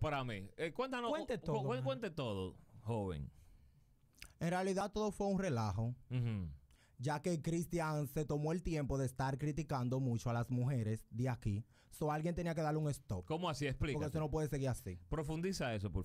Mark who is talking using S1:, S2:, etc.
S1: para mí. Eh, cuéntanos. Cuente todo. joven.
S2: En realidad todo fue un relajo. Ya que Cristian se tomó el tiempo de estar criticando mucho a las mujeres de aquí. So alguien tenía que darle un stop. como así? Explica. Porque eso no puede seguir así.
S3: Profundiza eso, por